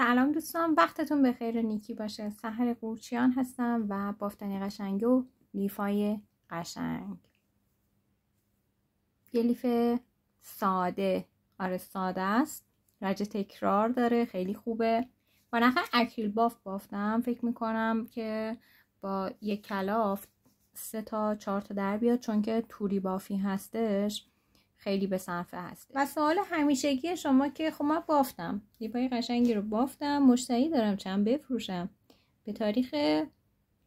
سلام دوستان وقتتون به خیر نیکی باشه سحر قورچیان هستم و بافتنی قشنگ و لیفای قشنگ یه لیف ساده آره ساده است رج تکرار داره خیلی خوبه با نخه اکریل باف بافتم فکر میکنم که با یک کلاف سه تا چهار تا در بیاد چون که توری بافی هستش خیلی به صرفه هست و سوال همیشگی شما که خب من بافتم های قشنگی رو بافتم مشتری دارم چند بفروشم به تاریخ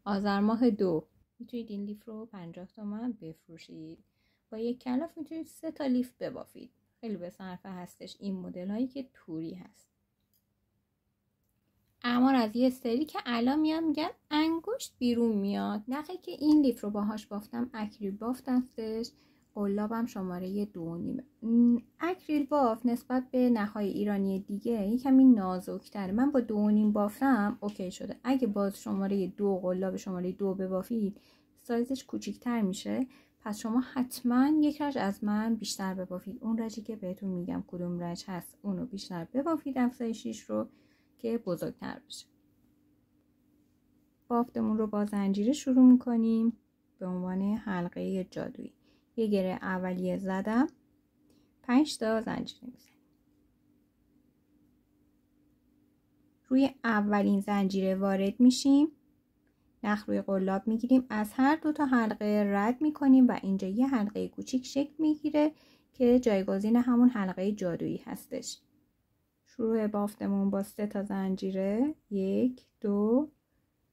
آذر ماه دو میتونید این لیف رو 50 تومن بفروشید با یک کلاف میتونید سه تا لیف ببافید خیلی به صرفه هستش این مدل هایی که توری هست اما از یه سری که الان میان میگن انگشت بیرون میاد نخه که این لیف رو باهاش بافتم اکریل بافت هستش قلابم شماره دو نیمه اکریل باف نسبت به نهای ایرانی دیگه یه کمی نازکتره من با دو نیم بافتم اوکی شده اگه باز شماره دو قلاب شماره دو ببافید سایزش کوچیکتر میشه پس شما حتما یک رج از من بیشتر ببافید اون رجی که بهتون میگم کدوم رج هست اونو بیشتر ببافید افزایشیش رو که بزرگتر بشه بافتمون رو با زنجیره شروع میکنیم به عنوان حلقه جادویی یه گره اولیه زدم پنج تا زنجیره میزنیم روی اولین زنجیره وارد میشیم نخ روی قلاب میگیریم از هر دو تا حلقه رد میکنیم و اینجا یه حلقه کوچیک شکل میگیره که جایگزین همون حلقه جادویی هستش شروع بافتمون با سه تا زنجیره یک دو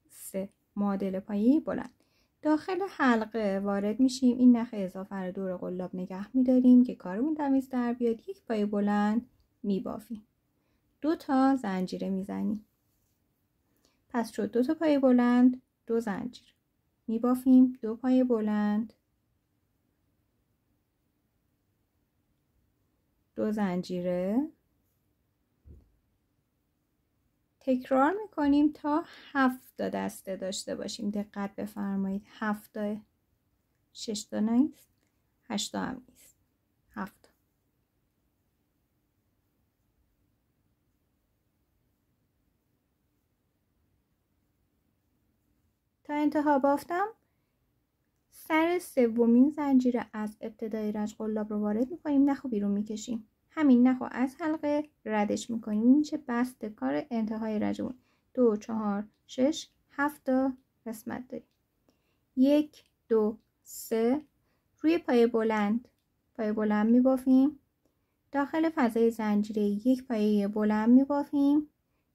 سه معادل پایی بلند داخل حلقه وارد میشیم این نخ اضافه رو دور قلاب نگه میداریم که کارمون تمیز در بیاد یک پای بلند میبافیم دو تا زنجیره میزنیم پس شد دو تا پای بلند دو زنجیر میبافیم دو پای بلند دو زنجیره تکرار میکنیم تا هفت تا دسته داشته باشیم دقت بفرمایید هفت تا شش تا نیست هشت تا هم نیست هفت تا انتها بافتم سر سومین زنجیره از ابتدای رج قلاب رو وارد میکنیم نخو بیرون میکشیم همین نخو از حلقه ردش میکنیم میشه بست کار انتهای رجمون دو چهار شش هفت تا قسمت داریم یک دو سه روی پای بلند پای بلند میبافیم داخل فضای زنجیره یک پایه بلند میبافیم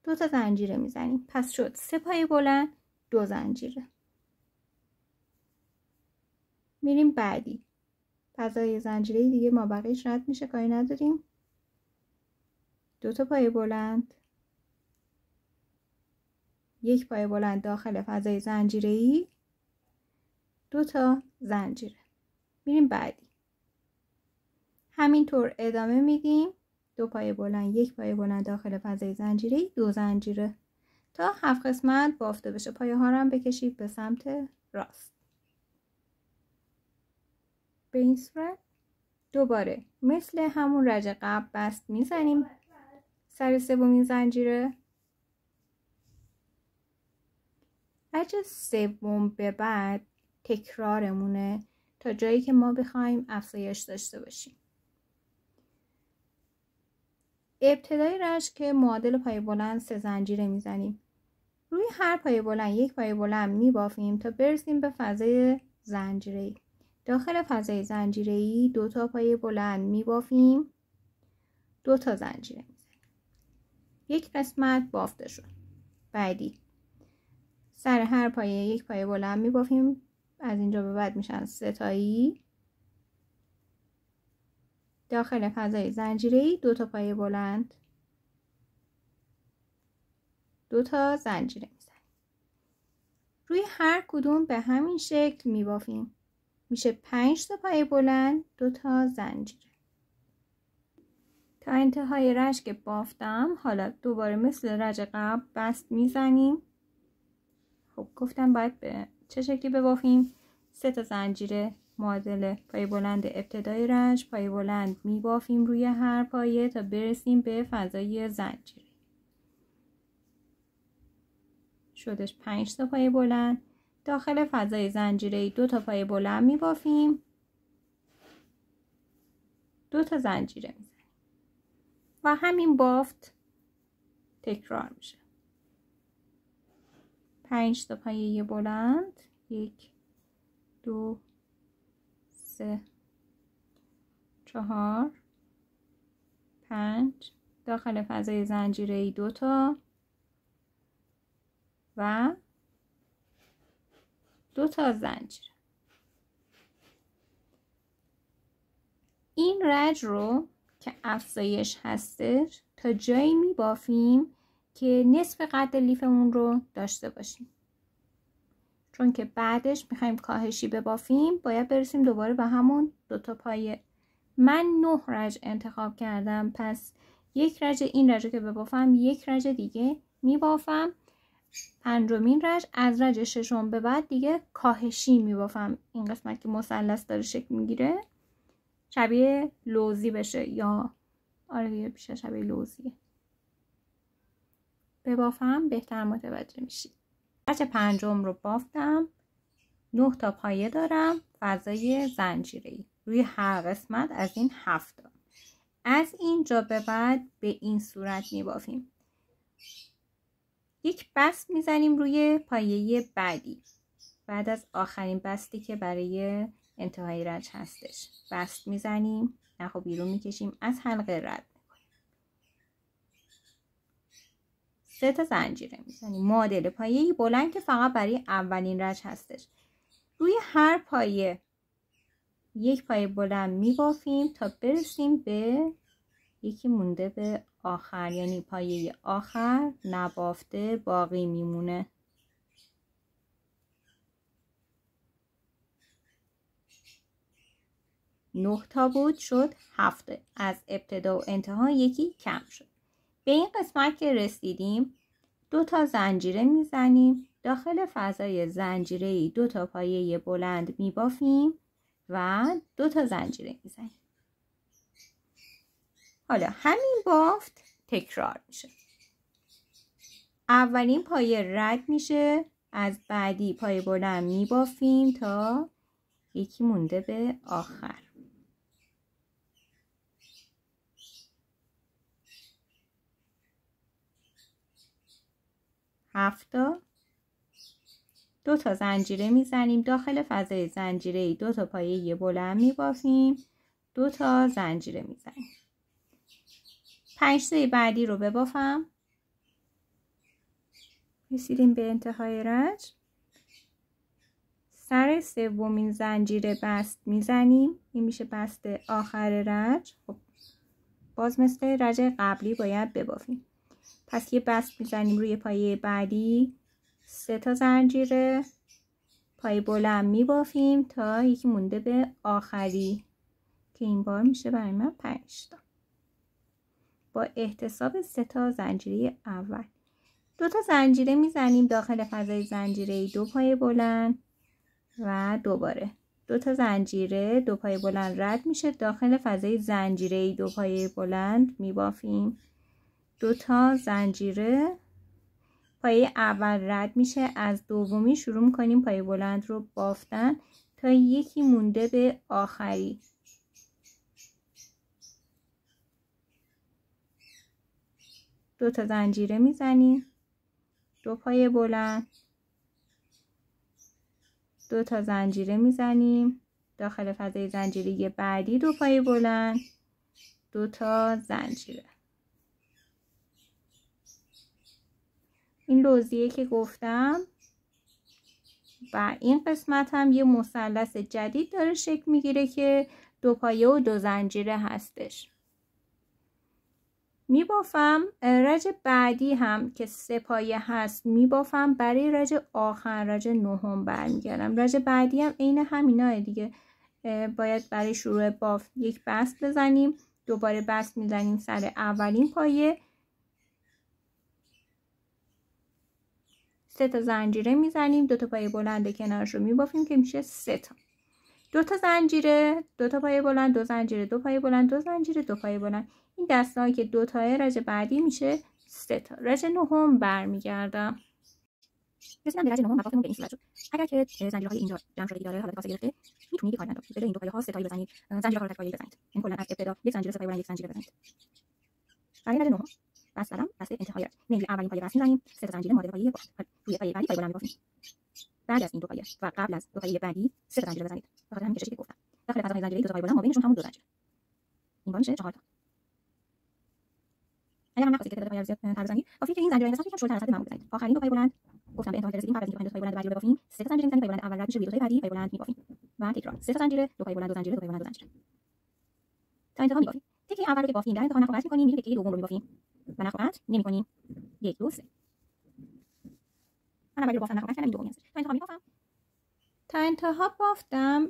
دو تا زنجیره میزنیم پس شد سه پای بلند دو زنجیره میریم بعدی فضای زنجیره دیگه ما بقیش رد میشه کاری نداریم دو تا پای بلند یک پای بلند داخل فضای زنجیره ای دو تا زنجیره میریم بعدی همینطور ادامه میدیم دو پای بلند یک پای بلند داخل فضای زنجیره دو زنجیره تا هفت قسمت بافته بشه پایه ها رو هم بکشید به سمت راست به این صورت دوباره مثل همون رج قبل بست میزنیم سر سومین زنجیره رج سوم به بعد تکرارمونه تا جایی که ما بخوایم افزایش داشته باشیم ابتدای رج که معادل پای بلند سه زنجیره میزنیم روی هر پای بلند یک پای بلند میبافیم تا برسیم به فضای زنجیره داخل فضای ای دو تا پای بلند بافیم، دو تا زنجیره میزنیم یک قسمت بافته شد بعدی سر هر پایه یک پایه بلند بافیم. از اینجا به بعد میشن ستایی داخل فضای ای دو تا پایه بلند دو تا زنجیره میزنیم روی هر کدوم به همین شکل بافیم. میشه پنج تا پای بلند دو تا زنجیره تا انتهای رش که بافتم حالا دوباره مثل رج قبل بست میزنیم خب گفتم باید به چه شکلی ببافیم سه تا زنجیره معادل پای بلند ابتدای رش پای بلند میبافیم روی هر پایه تا برسیم به فضای زنجیره شدش پنج تا پای بلند داخل فضای زنجیره دو تا پای بلند می بافیم دو تا زنجیره میزنیم و همین بافت تکرار میشه پنج تا پایه بلند یک دو سه چهار پنج داخل فضای زنجیره دو تا و دو تا زنجیر. این رج رو که افزایش هستش تا جایی میبافیم که نصف قد لیفمون رو داشته باشیم چون که بعدش میخوایم کاهشی ببافیم باید برسیم دوباره به همون دو تا پایه من نه رج انتخاب کردم پس یک رج این رج که ببافم یک رج دیگه میبافم پنجمین رج از رج ششم به بعد دیگه کاهشی میبافم این قسمت که مثلث داره شکل میگیره شبیه لوزی بشه یا آره دیگه بیشتر شبیه لوزیه ببافم بهتر متوجه میشید رج پنجم رو بافتم نه تا پایه دارم فضای زنجیری روی هر قسمت از این هفت از اینجا به بعد به این صورت میبافیم یک بست میزنیم روی پایه بعدی بعد از آخرین بستی که برای انتهای رج هستش بست میزنیم نخو خب بیرون میکشیم از حلقه رد سه تا زنجیره میزنیم معادل پایه بلند که فقط برای اولین رج هستش روی هر پایه یک پایه بلند میبافیم تا برسیم به یکی مونده به آخر یعنی پایه آخر نبافته باقی میمونه نه تا بود شد هفته از ابتدا و انتها یکی کم شد به این قسمت که رسیدیم دو تا زنجیره میزنیم داخل فضای زنجیره ای دو تا پایه بلند میبافیم و دو تا زنجیره میزنیم حالا همین بافت تکرار میشه اولین پایه رد میشه از بعدی پایه بلند میبافیم تا یکی مونده به آخر هفتا دو تا زنجیره میزنیم داخل فضای زنجیره ای دو تا پایه بلند میبافیم دو تا زنجیره میزنیم پنج بعدی رو ببافم رسیدیم به انتهای رج سر سومین زنجیره بست میزنیم این میشه بست آخر رج خب باز مثل رج قبلی باید ببافیم پس یه بست میزنیم روی پایه بعدی سه تا زنجیره پای بلند میبافیم تا یکی مونده به آخری که این بار میشه برای من پنج تا با احتساب سه تا زنجیره اول دو تا زنجیره میزنیم داخل فضای زنجیره دو پای بلند و دوباره دو تا زنجیره دو پای بلند رد میشه داخل فضای زنجیره دو پای بلند میبافیم دو تا زنجیره پای اول رد میشه از دومی شروع میکنیم پای بلند رو بافتن تا یکی مونده به آخری دو تا زنجیره میزنیم دو پای بلند دو تا زنجیره میزنیم داخل فضای زنجیری بعدی دو پای بلند دو تا زنجیره این لوزیه که گفتم و این قسمت هم یه مثلث جدید داره شکل میگیره که دو پایه و دو زنجیره هستش میبافم رج بعدی هم که سه پایه هست میبافم برای رج آخر رج نهم برمیگردم رج بعدی هم عین همینای دیگه باید برای شروع باف یک بست بزنیم دوباره بست میزنیم سر اولین پایه سه تا زنجیره میزنیم دو تا پایه بلند کنارش رو میبافیم که میشه سه تا دو تا زنجیره دو تا پایه بلند دو زنجیره دو پایه بلند دو زنجیره دو پایه بلند این دستهایی که دو تایه رج بعدی میشه سه تا رج نهم برمیگردم رسیدم به رج نهم مفاهیم به این صورت شد اگر که زنجیره های اینجا جمع شده داره حالت کاسه گرفته میتونید یه کاری نداشت بجای این دو پایه ها سه تایی بزنید زنجیره رو تکراری بزنید این کلا از ابتدا یک زنجیره سه پایه بلند یک زنجیره بزنید برای رج نهم بس سلام بس انتهای رج میریم اولین پایه بس میزنیم سه تا زنجیره مدل پایه بالا روی پایه بعدی پایه بلند میبافیم بعد از این دو پایه و قبل از دو پایه بعدی سه تا زنجیره بزنید بخاطر همین که گفتم داخل فضاهای زنجیره‌ای دو تا پای بلند بینشون همون دو زنجیره این با میشه چهار تا اگر نخواستید که تعداد پایه‌ها زیاد تر بزنید کافیه که این زنجیره قسمت یک شلتر از حد معمول بزنید آخرین دو پای بلند گفتم به انتها رسیدیم بعد از اینکه تا پای بلند بعدی رو ببافیم سه تا زنجیره میزنیم پای بلند اول رد میشه دو بعدی پای بلند می‌بافیم و تکرار سه تا زنجیره دو پای بلند دو زنجیره دو پای بلند دو زنجیره تا انتها میبافیم تکه اول رو که بافتیم در انتها نقاط می‌کنیم میره تکه دوم رو می‌بافیم و نخواست نمی‌کنیم یک دو سه من اول رو بافتم نقاط کردم دومی هست تا انتها میبافم تا انتها بافتم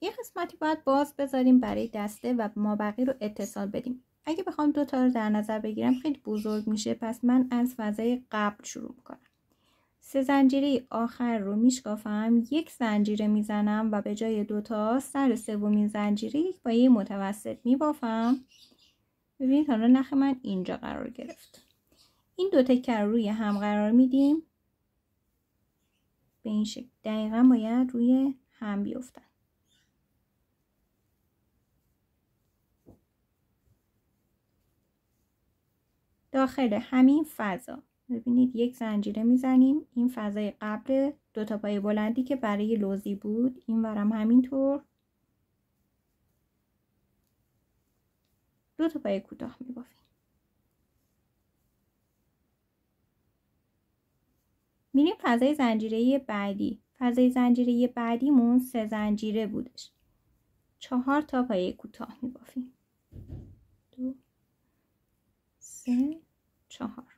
یه قسمتی باید باز بذاریم برای دسته و مابقی رو اتصال بدیم اگه بخوام دو تا رو در نظر بگیرم خیلی بزرگ میشه پس من از فضای قبل شروع میکنم سه زنجیره آخر رو میشکافم یک زنجیره میزنم و به جای دوتا سر سومین زنجیره یک پایه متوسط میبافم ببینید حالا نخ من اینجا قرار گرفت این دو تکه رو روی هم قرار میدیم به این شکل دقیقا باید روی هم بیفتن داخل همین فضا ببینید یک زنجیره میزنیم این فضای قبل دو تا پای بلندی که برای لوزی بود این ورم همینطور دو تا پای کوتاه میبافیم میریم فضای زنجیره بعدی فضای زنجیره بعدیمون سه زنجیره بودش چهار تا پایه کوتاه میبافیم دو سه چهار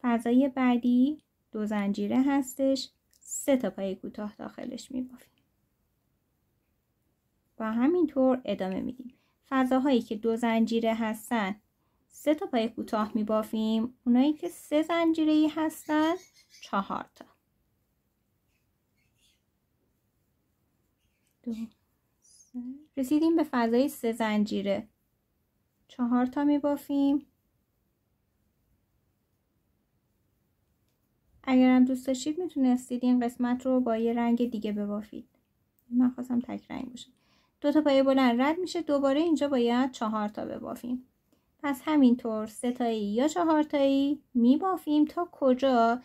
فضای بعدی دو زنجیره هستش سه تا پایه کوتاه داخلش میبافیم و همینطور ادامه میدیم فضاهایی که دو زنجیره هستن سه تا پای کوتاه می بافیم اونایی که سه زنجیره ای هستن چهار تا رسیدیم به فضای سه زنجیره چهار تا می بافیم اگرم دوست داشتید میتونستید این قسمت رو با یه رنگ دیگه ببافید من خواستم تک رنگ باشه دو تا پایه بلند رد میشه دوباره اینجا باید چهار تا ببافیم پس همینطور تایی یا چهار چهارتایی میبافیم تا کجا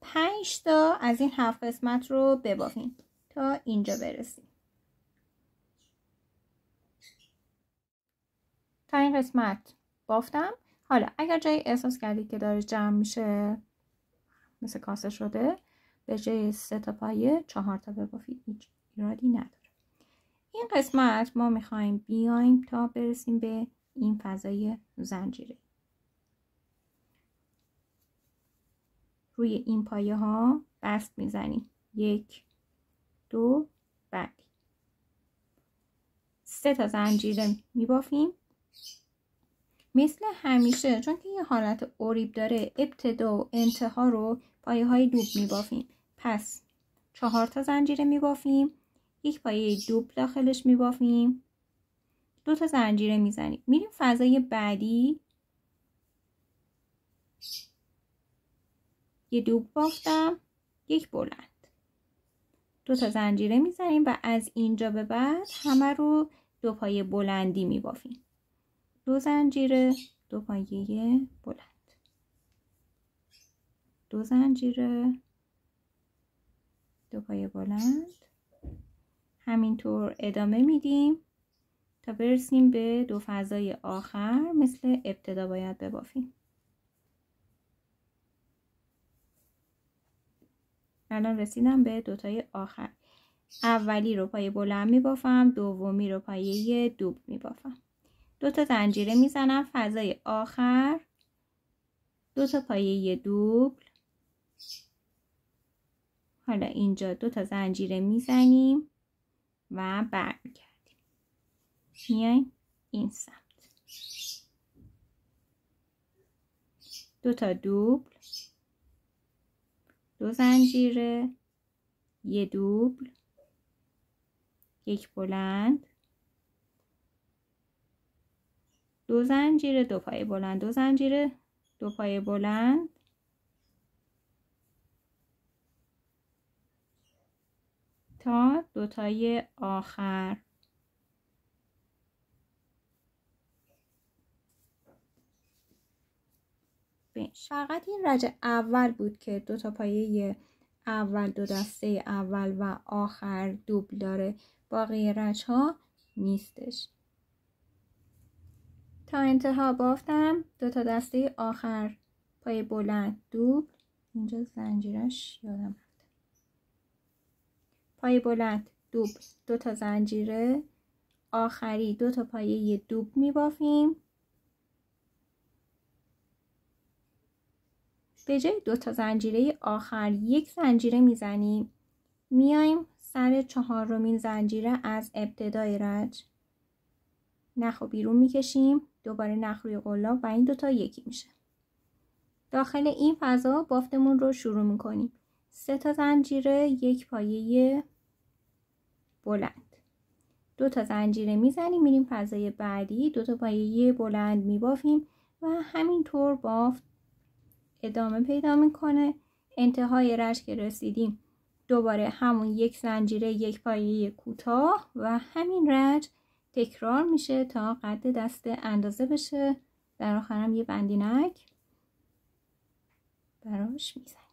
پنج تا از این هفت قسمت رو ببافیم تا اینجا برسیم تا این قسمت بافتم حالا اگر جایی احساس کردید که داره جمع میشه مثل کاسه شده به جای سه تا پایه چهار تا ببافید هیچ ایرادی نداره این قسمت ما میخوایم بیایم تا برسیم به این فضای زنجیره روی این پایه ها بست میزنیم یک دو بعد سه تا زنجیره میبافیم مثل همیشه چون که یه حالت اوریب داره ابتدا و انتها رو پایه های دوب میبافیم پس چهار تا زنجیره میبافیم یک پایه دوب داخلش میبافیم دو تا زنجیره میزنیم میریم فضای بعدی یه دوب بافتم یک بلند دو تا زنجیره میزنیم و از اینجا به بعد همه رو دو پایه بلندی میبافیم دو زنجیره دو پایه بلند دو زنجیره دو پایه بلند همینطور ادامه میدیم تا برسیم به دو فضای آخر مثل ابتدا باید ببافیم الان رسیدم به دوتای آخر اولی رو پای بلند می بافم دومی رو پای دوب می بافم دو تا زنجیره میزنم فضای آخر دو تا پایه دوب حالا اینجا دو تا زنجیره میزنیم و برمیگردیم میایم این سمت دو تا دوبل دو زنجیره یه دوبل یک بلند دو زنجیره دو پای بلند دو زنجیره دو پای بلند تا دو تای آخر فقط این رج اول بود که دو تا پایه اول دو دسته اول و آخر دوبل داره باقی رج ها نیستش تا انتها بافتم دو تا دسته آخر پای بلند دوبل اینجا زنجیرش یادم پای بلند دوبل دو تا زنجیره آخری دو تا پایه دوب می بافیم به جای دو تا زنجیره آخر یک زنجیره میزنیم میایم سر چهارمین زنجیره از ابتدای رج نخ و بیرون میکشیم دوباره نخ روی قلاب و این دوتا یکی میشه داخل این فضا بافتمون رو شروع میکنیم سه تا زنجیره یک پایه بلند دو تا زنجیره میزنیم میریم فضای بعدی دو تا پایه بلند میبافیم و همینطور بافت ادامه پیدا میکنه انتهای که رسیدیم دوباره همون یک زنجیره یک پایه کوتاه و همین رج تکرار میشه تا قد دست اندازه بشه در آخرم یه بندینک براش میزن